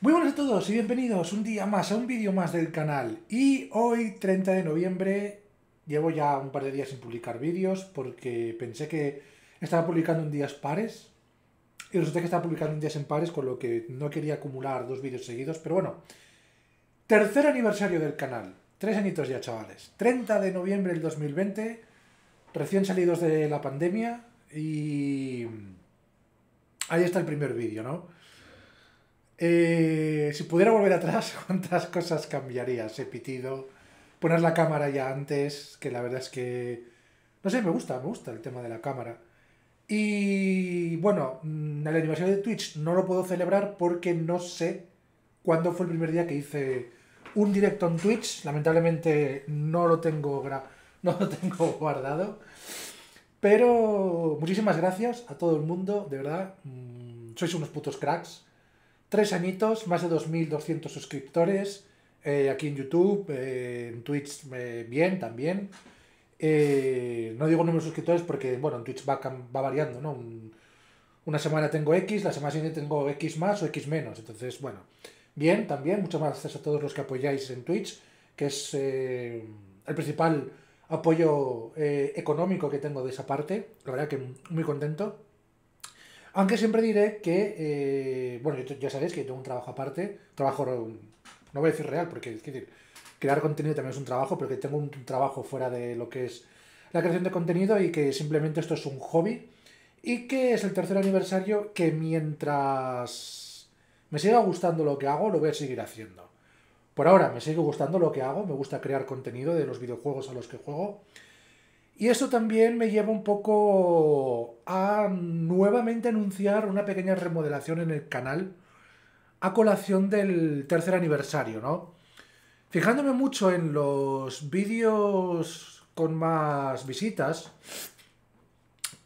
Muy buenas a todos y bienvenidos un día más a un vídeo más del canal y hoy 30 de noviembre llevo ya un par de días sin publicar vídeos porque pensé que estaba publicando en días pares y resulta que estaba publicando en días en pares con lo que no quería acumular dos vídeos seguidos pero bueno, tercer aniversario del canal, tres añitos ya chavales 30 de noviembre del 2020 recién salidos de la pandemia y ahí está el primer vídeo ¿no? Eh, si pudiera volver atrás, ¿cuántas cosas cambiarías? He pitido, poner la cámara ya antes, que la verdad es que, no sé, me gusta, me gusta el tema de la cámara. Y bueno, mm, la animación de Twitch no lo puedo celebrar porque no sé cuándo fue el primer día que hice un directo en Twitch. Lamentablemente no lo tengo, no lo tengo guardado. Pero muchísimas gracias a todo el mundo, de verdad. Mm, sois unos putos cracks tres añitos, más de 2.200 suscriptores eh, aquí en YouTube, eh, en Twitch eh, bien también. no digo número de suscriptores porque, bueno, en Twitch va, va variando, ¿no? una semana tengo X, la semana siguiente tengo X más o X menos. Entonces, bueno, bien también. Muchas gracias a todos los que apoyáis en Twitch, que es el principal apoyo económico que tengo de esa parte. La verdad que muy contento. Aunque siempre diré que, eh, bueno, ya sabéis que tengo un trabajo aparte, trabajo, no voy a decir real, porque crear contenido también es un trabajo, pero que tengo un trabajo fuera de lo que es la creación de contenido y que simplemente esto es un hobby y que es el tercer aniversario que mientras me siga gustando lo que hago, lo voy a seguir haciendo. Por ahora me sigue gustando lo que hago, me gusta crear contenido de los videojuegos a los que juego y eso también me lleva un poco a nuevamente anunciar una pequeña remodelación en el canal a colación del tercer aniversario, ¿no? Fijándome mucho en los vídeos con más visitas,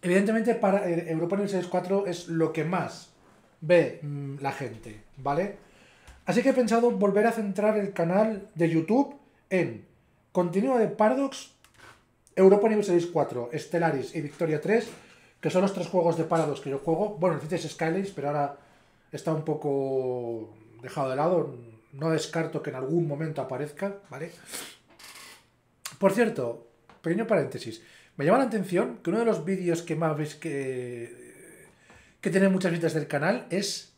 evidentemente para eh, Europa en el 64 es lo que más ve mm, la gente, ¿vale? Así que he pensado volver a centrar el canal de YouTube en contenido de Paradox Europa Universalis 4, Stellaris y Victoria 3, que son los tres juegos de parados que yo juego. Bueno, el es Skylines, pero ahora está un poco dejado de lado. No descarto que en algún momento aparezca, ¿vale? Por cierto, pequeño paréntesis. Me llama la atención que uno de los vídeos que más veis que, que tiene muchas visitas del canal es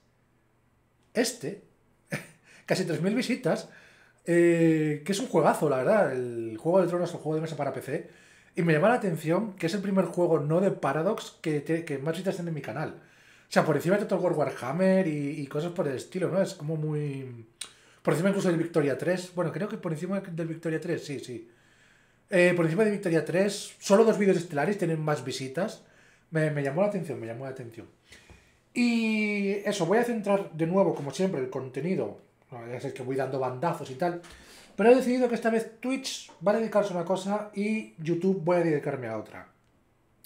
este. Casi 3.000 visitas. Eh, que es un juegazo, la verdad. El juego de tronos, el juego de mesa para PC y me llama la atención que es el primer juego no de Paradox que, que más visitas tiene en mi canal. O sea, por encima de todo War Warhammer y, y, cosas por el estilo, ¿no? Es como muy... Por encima incluso del Victoria 3. Bueno, creo que por encima del Victoria 3, sí, sí. Eh, por encima de Victoria 3, solo dos vídeos estelares tienen más visitas. Me, me llamó la atención, me llamó la atención. Y eso, voy a centrar de nuevo, como siempre, el contenido. Ya sé que voy dando bandazos y tal. Pero he decidido que esta vez Twitch va a dedicarse a una cosa y YouTube voy a dedicarme a otra.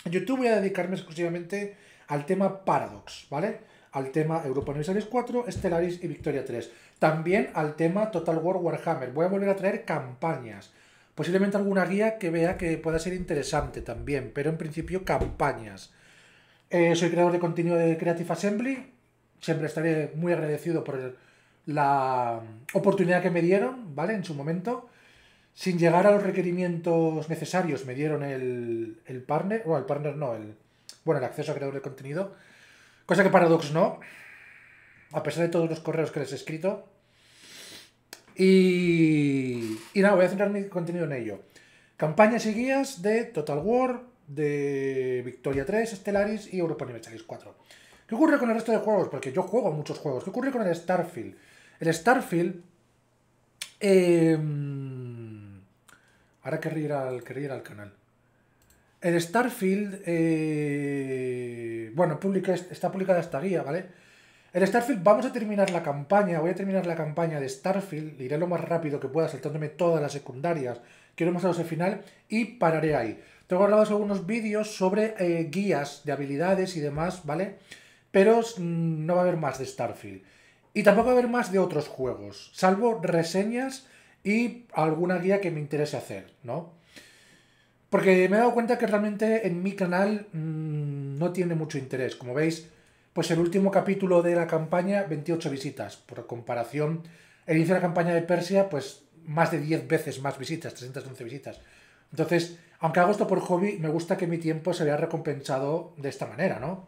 YouTube voy a dedicarme exclusivamente al tema Paradox, ¿vale? Al tema Europa Universalis 4, Stellaris y Victoria 3. También al tema Total War Warhammer. Voy a volver a traer campañas. Posiblemente alguna guía que vea que pueda ser interesante también, pero en principio campañas. Eh, soy creador de contenido de Creative Assembly. Siempre estaré muy agradecido por el la mm, oportunidad que me dieron, ¿vale? En su momento, sin llegar a los requerimientos necesarios, me dieron el, el partner, bueno, el partner no, el, bueno, el acceso a creador de contenido, cosa que Paradox no, a pesar de todos los correos que les he escrito. Y, y nada, voy a centrar mi contenido en ello. Campañas y guías de Total War, de Victoria 3, Stellaris y Europa Universalis 4. ¿Qué ocurre con el resto de juegos? Porque yo juego muchos juegos. ¿Qué ocurre con el Starfield? El Starfield. Eh, ahora querría ir, al, al canal. El Starfield. Eh, bueno, está publicada esta guía, ¿vale? El Starfield, vamos a terminar la campaña. Voy a terminar la campaña de Starfield. Iré lo más rápido que pueda, saltándome todas las secundarias. Quiero mostraros el final y pararé ahí. Tengo grabados algunos vídeos sobre eh, guías de habilidades y demás, ¿vale? Pero mm, no va a haber más de Starfield. Y tampoco va a haber más de otros juegos, salvo reseñas y alguna guía que me interese hacer, ¿no? Porque me he dado cuenta que realmente en mi canal mm, no tiene mucho interés. Como veis, pues el último capítulo de la campaña, 28 visitas. Por comparación, el inicio de la campaña de Persia, pues más de 10 veces más visitas, 311 visitas. Entonces, aunque hago esto por hobby, me gusta que mi tiempo se vea recompensado de esta manera, ¿no?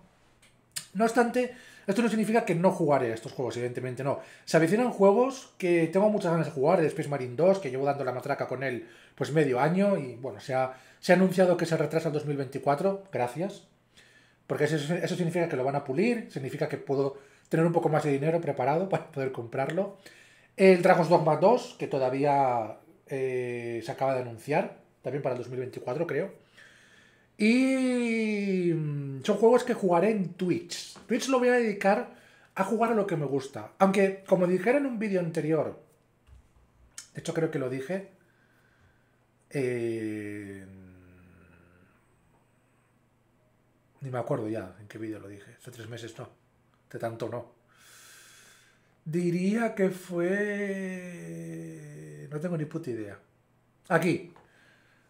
No obstante, esto no significa que no jugaré a estos juegos, evidentemente no. Se avecinan juegos que tengo muchas ganas de jugar, de Space Marine 2, que llevo dando la matraca con él pues medio año, y bueno, se ha, anunciado que se retrasa el 2024, gracias. Porque eso, significa que lo van a pulir, significa que puedo tener un poco más de dinero preparado para poder comprarlo. El Dragon's Dogma 2, que todavía eh, se acaba de anunciar, también para el 2024 creo. Y mm, son juegos que jugaré en Twitch. Twitch lo voy a dedicar a jugar a lo que me gusta. Aunque, como dijera en un vídeo anterior, de hecho creo que lo dije, eh, ni me acuerdo ya en qué vídeo lo dije. Hace tres meses no. De tanto no. Diría que fue... No tengo ni puta idea. Aquí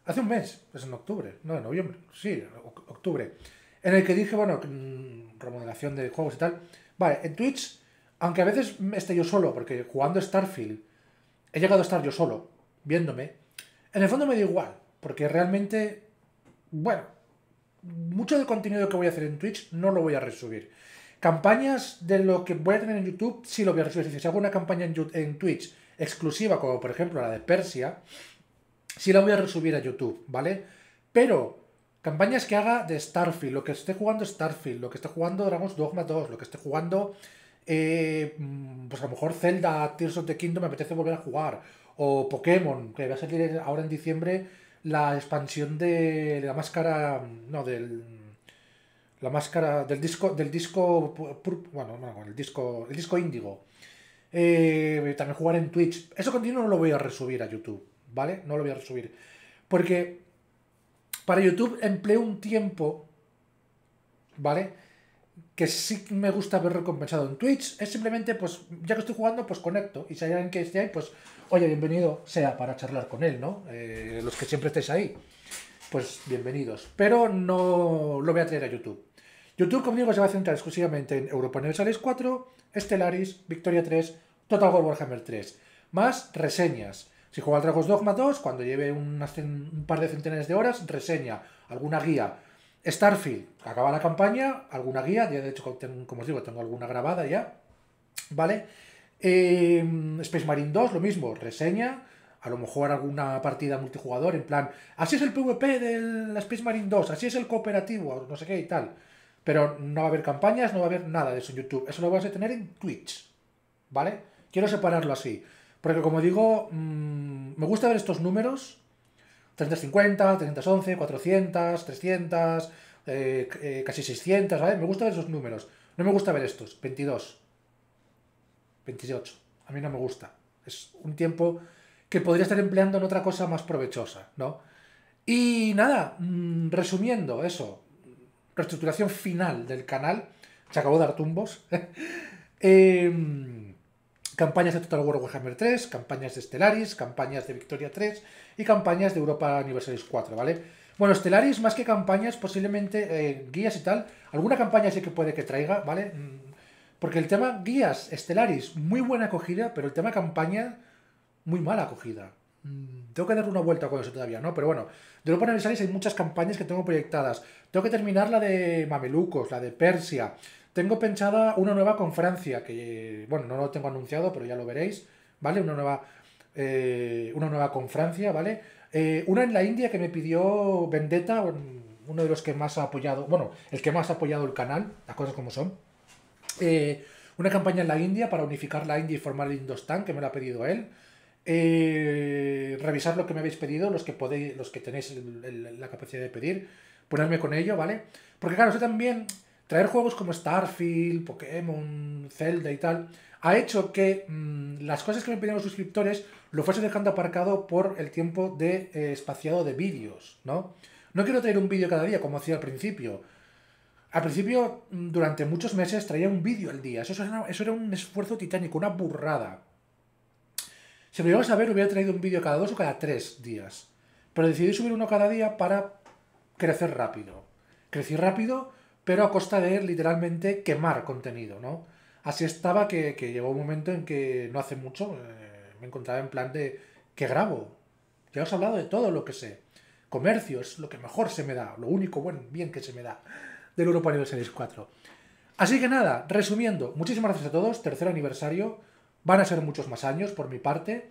hace un mes, es pues en octubre, no, en noviembre, sí, octubre, en el que dije, bueno, mm, remodelación de juegos y tal. Vale, en Twitch, aunque a veces esté yo solo, porque jugando Starfield he llegado a estar yo solo, viéndome, en el fondo me da igual, porque realmente, bueno, mucho del contenido que voy a hacer en Twitch no lo voy a resubir. Campañas de lo que voy a tener en YouTube sí lo voy a resubir. Si hago una campaña en, en Twitch exclusiva, como por ejemplo la de Persia, sí la voy a resubir a YouTube, ¿vale? Pero campañas que haga de Starfield, lo que esté jugando Starfield, lo que esté jugando Dragon's Dogma 2, lo que esté jugando, eh, mm, pues a lo mejor Zelda, Tears of the Kingdom, me apetece volver a jugar, o Pokémon, que va a salir ahora en diciembre la expansión de la máscara, mm, no, del... La máscara del disco, del disco, bueno, el disco, el disco índigo. Eh, también jugar en Twitch. Eso continuo no lo voy a resubir a YouTube. ¿vale? No lo voy a subir. Porque para YouTube empleo un tiempo, ¿vale? Que sí me gusta ver recompensado. En Twitch es simplemente, pues, ya que estoy jugando, pues conecto. Y si hay alguien que esté ahí, pues, oye, bienvenido sea para charlar con él, ¿no? Eh, los que siempre estéis ahí, pues, bienvenidos. Pero no lo voy a traer a YouTube. YouTube conmigo se va a centrar exclusivamente en Europa Universalis 4, Stellaris, Victoria 3, Total War Warhammer 3, más reseñas. Si juega al Dragos Dogma 2, cuando lleve un par de centenares de horas, reseña, alguna guía. Starfield, acaba la campaña, alguna guía, ya de hecho, como os digo, tengo alguna grabada ya, ¿vale? Eh, Space Marine 2, lo mismo, reseña, a lo mejor alguna partida multijugador, en plan, así es el PvP de la Space Marine 2, así es el cooperativo, no sé qué y tal. Pero no va a haber campañas, no va a haber nada de eso en YouTube. Eso lo vas a tener en Twitch, ¿vale? Quiero separarlo así. Porque como digo, mm, me gusta ver estos números, 350, 311, 400, 300, casi 600, ¿vale? Me gusta ver esos números. No me gusta ver estos, 22, 28. A mí no me gusta. Es un tiempo que podría estar empleando en otra cosa más provechosa, ¿no? Y nada, mm, resumiendo eso, reestructuración final del canal, se acabó de dar tumbos. eh, campañas de Total War Warhammer 3, campañas de Stellaris, campañas de Victoria 3 y campañas de Europa Universalis 4, ¿vale? Bueno, Stellaris, más que campañas, posiblemente eh, guías y tal, alguna campaña sí que puede que traiga, ¿vale? Mm, porque el tema guías, Stellaris, muy buena acogida, pero el tema campaña, muy mala acogida. Mm, tengo que darle una vuelta con eso todavía, ¿no? Pero bueno, de Europa Universalis hay muchas campañas que tengo proyectadas. Tengo que terminar la de Mamelucos, la de Persia, tengo pensada una nueva con Francia, que, bueno, no lo tengo anunciado, pero ya lo veréis, ¿vale? Una nueva, eh, una nueva con Francia, ¿vale? Eh, una en la India que me pidió Vendetta, uno de los que más ha apoyado, bueno, el que más ha apoyado el canal, las cosas como son. Eh, una campaña en la India para unificar la India y formar el Indostán, que me lo ha pedido él. Eh, revisar lo que me habéis pedido, los que podéis, los que tenéis la capacidad de pedir, ponerme con ello, ¿vale? Porque claro, yo también traer juegos como Starfield, Pokémon, Zelda y tal, ha hecho que mm, las cosas que me pedían los suscriptores lo fuese dejando aparcado por el tiempo de eh, espaciado de vídeos, ¿no? No quiero traer un vídeo cada día como hacía al principio. Al principio, mm, durante muchos meses, traía un vídeo al día. Eso era, un esfuerzo titánico, una burrada. Si me a saber, hubiera traído un vídeo cada dos o cada tres días. Pero decidí subir uno cada día para crecer rápido. Crecí rápido pero a costa de literalmente quemar contenido, ¿no? Así estaba que, llegó un momento en que no hace mucho eh, me encontraba en plan de que grabo. Ya os he hablado de todo lo que sé. Comercio es lo que mejor se me da, lo único buen bien que se me da del Europa Nivel Series 4. Así que nada, resumiendo, muchísimas gracias a todos, tercer aniversario, van a ser muchos más años por mi parte.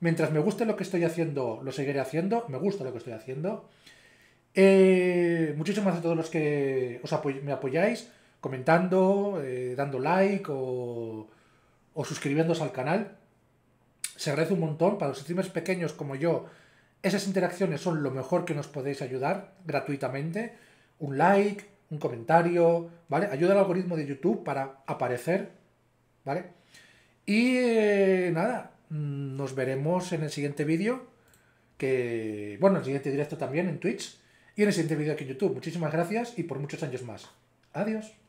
Mientras me guste lo que estoy haciendo, lo seguiré haciendo, me gusta lo que estoy haciendo. Eh, muchísimas gracias a todos los que os me apoyáis, comentando, eh, dando like o, suscribiéndose al canal. Se agradece un montón. Para los streamers pequeños como yo, esas interacciones son lo mejor que nos podéis ayudar gratuitamente. Un like, un comentario, ¿vale? Ayuda al algoritmo de YouTube para aparecer, ¿vale? Y eh, nada, mm, nos veremos en el siguiente vídeo, que, bueno, el siguiente directo también en Twitch y en el siguiente vídeo aquí en YouTube. Muchísimas gracias y por muchos años más. Adiós.